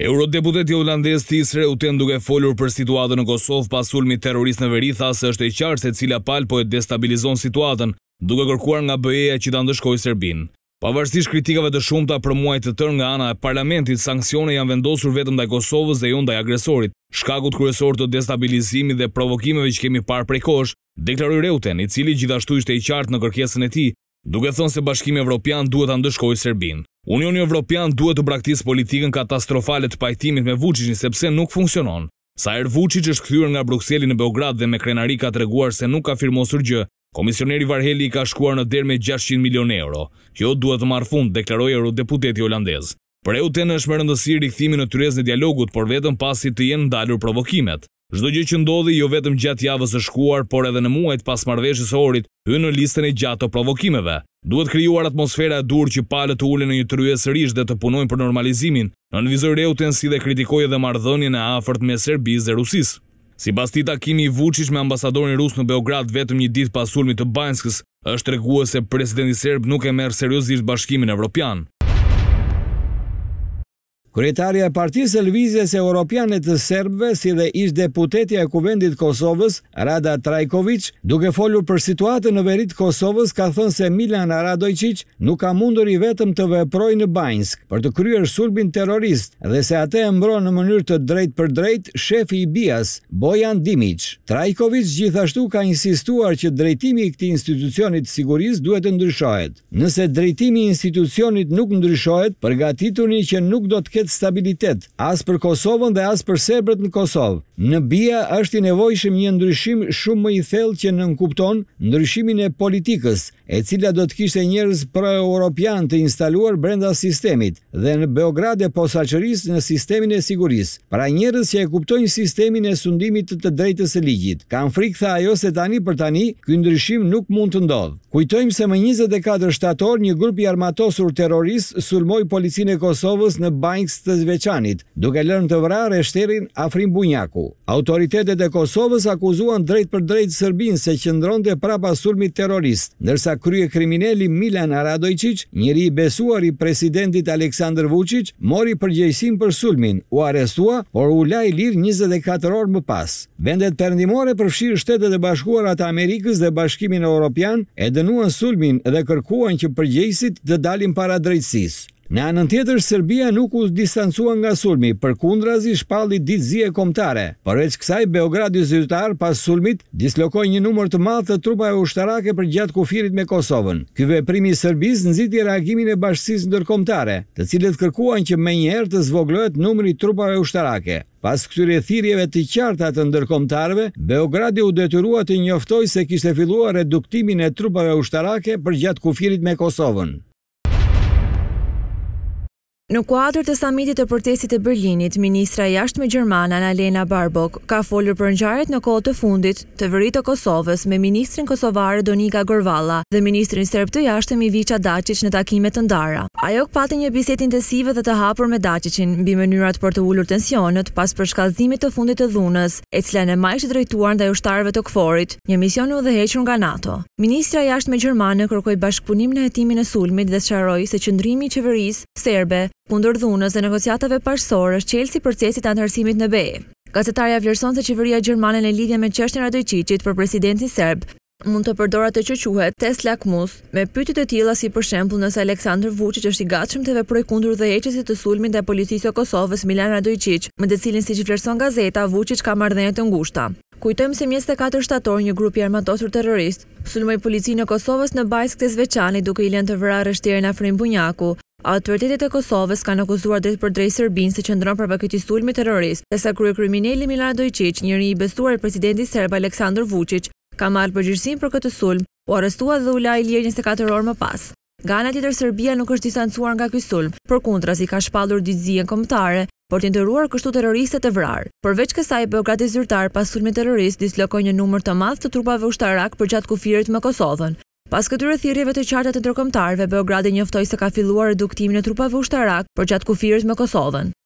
Eurodeputeti holandez Tisre u ten duke folur për situatën në Kosovë pas terrorist në veri tha se është e qartë se cila pal po e destabilizon situatën, duke kërkuar nga BE-ja që ta ndëshkoj Serbinë. Pavarësisht kritikave të shumta për muajt të tërë nga ana e parlamentit, sankcione janë vendosur vetëm ndaj Kosovës dhe jo ndaj agresorit. Shkakut kryesor të destabilizimit dhe provokimeve që kemi parë prej kohësh, deklaroi Reuten, i cili gjithashtu ishte i qartë në kërkesën e tij duke thonë se bashkimi evropian duhet të ndëshkoj Serbin. Unioni Evropian duhet të braktisë politikën katastrofale të pajtimit me Vucicin sepse nuk funksionon. Sa er Vucic është kthyer nga Brukseli në Beograd dhe me krenari ka treguar se nuk ka firmosur gjë, komisioneri Varheli i ka shkuar në derë me 600 milion euro. Kjo duhet të marrë fund, deklaroi eurodeputeti holandez. Për EU-n është më i këthimi në tyrezën e dialogut, por vetëm pasi të jenë ndalur provokimet. Çdo gjë që ndodhi jo vetëm gjatë javës së shkuar, por edhe në muajt pas marrëveshjes së orit, hyn në listën e gjatë të provokimeve. Duhet krijuar atmosfera e dur që palët të ullin në një tryezë sërish dhe të punojnë për normalizimin. Në nënvizoi Reutin si dhe kritikoi edhe marrëdhënien e afërt me Serbisë dhe Rusisë. Sipas tij takimi i vuqish me ambasadorin rus në Beograd vetëm një ditë pas sulmit të Banskës është treguar se presidenti serb nuk e merr seriozisht bashkimin evropian. Kryetaria e Partisë së Lëvizjes së të Serbëve si dhe ish deputetja e Kuvendit të Kosovës, Rada Trajković, duke folur për situatën në veri të Kosovës, ka thënë se Milan Radojčić nuk ka mundur i vetëm të veprojë në Banjsk për të kryer sulmin terrorist dhe se atë e mbron në mënyrë të drejtë për drejt shefi i BIA-s, Bojan Dimić. Trajković gjithashtu ka insistuar që drejtimi i këtij institucioni të sigurisë duhet të ndryshohet. Nëse drejtimi i institucionit nuk ndryshohet, përgatituni që nuk do të stabilitet as për Kosovën dhe as për serbët në Kosovë Në bia është i nevojshëm një ndryshim shumë më i thellë që nënkupton ndryshimin e politikës, e cila do të kishte njerëz pro-europian të instaluar brenda sistemit dhe në Beograd e posaçërisë në sistemin e sigurisë. Pra njerëz që e kuptojnë sistemin e sundimit të, të drejtës së ligjit, kanë frikë tha ajo se tani për tani ky ndryshim nuk mund të ndodh. Kujtojmë se më 24 shtator një grup i armatosur terrorist sulmoi policinë e Kosovës në banjës të Veçanit, duke lënë të vrarë shterin Afrim Bunjaku. Autoritetet e Kosovës akuzuan drejt për drejt Sërbin se qëndron të prapa sulmit terrorist, nërsa krye krimineli Milan Aradojqic, njëri i besuar i presidentit Aleksandr Vucic, mori përgjëjsim për sulmin, u arestua, por u laj lirë 24 orë më pas. Vendet përndimore përfshirë shtetet e bashkuarat Amerikës dhe bashkimin e Europian e dënuan sulmin dhe kërkuan që përgjëjsit dhe dalin para drejtsis. Në anën tjetër, Serbia nuk u distancua nga sulmi për kundra zi shpalli ditë zi e komtare, për eq kësaj Beogradi zyrtar pas sulmit dislokoj një numër të malë të trupa e ushtarake për gjatë kufirit me Kosovën. Kyve primi Serbis nëziti reagimin e bashkësis ndërkomtare, të cilët kërkuan që me njerë të zvoglojët numëri trupa e ushtarake. Pas këtyre thirjeve të qarta të ndërkomtarve, Beogradi u detyrua të njoftoj se kishte filluar reduktimin e trupave ushtarake për gjatë kufirit me Kosovën. Në kuadrë të samitit të protestit e Berlinit, Ministra jashtë me Gjermana, Nalena Barbok, ka folër për njëjarët në kohë të fundit të vërit të Kosovës me Ministrin Kosovare Doniga Gorvala dhe Ministrin Serb të jashtë me Vica Dacic në takimet të ndara. Ajo këpate një biset intensive dhe të hapur me Dacicin, bi mënyrat për të ullur tensionet pas për shkazimit të fundit të dhunës, e cila në të drejtuar në dhe ushtarëve të këforit, një mision u dhe hequr nga NATO. Ministra jashtë me Gjermana kërkoj bashkëpunim në jetimin e sulmit dhe shqaroj se qëndrimi qeveris, serbe, kundër dhunës dhe negociatave parsorë është qelësi procesit antarësimit në bejë. Gazetarja vlerëson se qeveria Gjermane në lidhje me qështën Radojqicit për presidentin Serb mund të përdora të qëquhet test lakmus me pytit të tila si për shemblë nëse Aleksandr Vucic është i gatshëm të veproj kundur dhe eqesit të sulmin dhe policisë o Kosovës Milan Radojqic, më dhe cilin si që vlerëson gazeta, Vucic ka mardhenet të ngushta. Kujtojmë se mjës të 4 shtator një grupi armatosur terrorist, sulmoj policinë në Kosovës në bajsk të zveçani duke i lënë të vëra rështirë në frim bunjaku, Autoritetet e Kosovës kanë akuzuar drejt për drejtë Serbinë se ndronë për këti sulmi terrorist. Sa krye kriminelli Milan Dojqic, njëri i besuar e presidentit serb Aleksandar Vučić, ka marrë përgjegjësinë për këtë sulm, u arrestua dhe u la i lirë 24 orë më pas. Nga ana tjetër Serbia nuk është distancuar nga ky sulm, si ka shpallur dizien kombëtare për të ndëruar kështu terroristët e vrarë. Përveç kësaj, Beogradi zyrtar pas sulmit terrorist dislokoi një numër të madh të trupave ushtarak përgjatë kufirit me Kosovën. Pas këtyre thirrjeve të qarta të ndërkombëtarëve, Beogradi njoftoi se ka filluar reduktimin e trupave ushtarake për gjatë kufirit me Kosovën.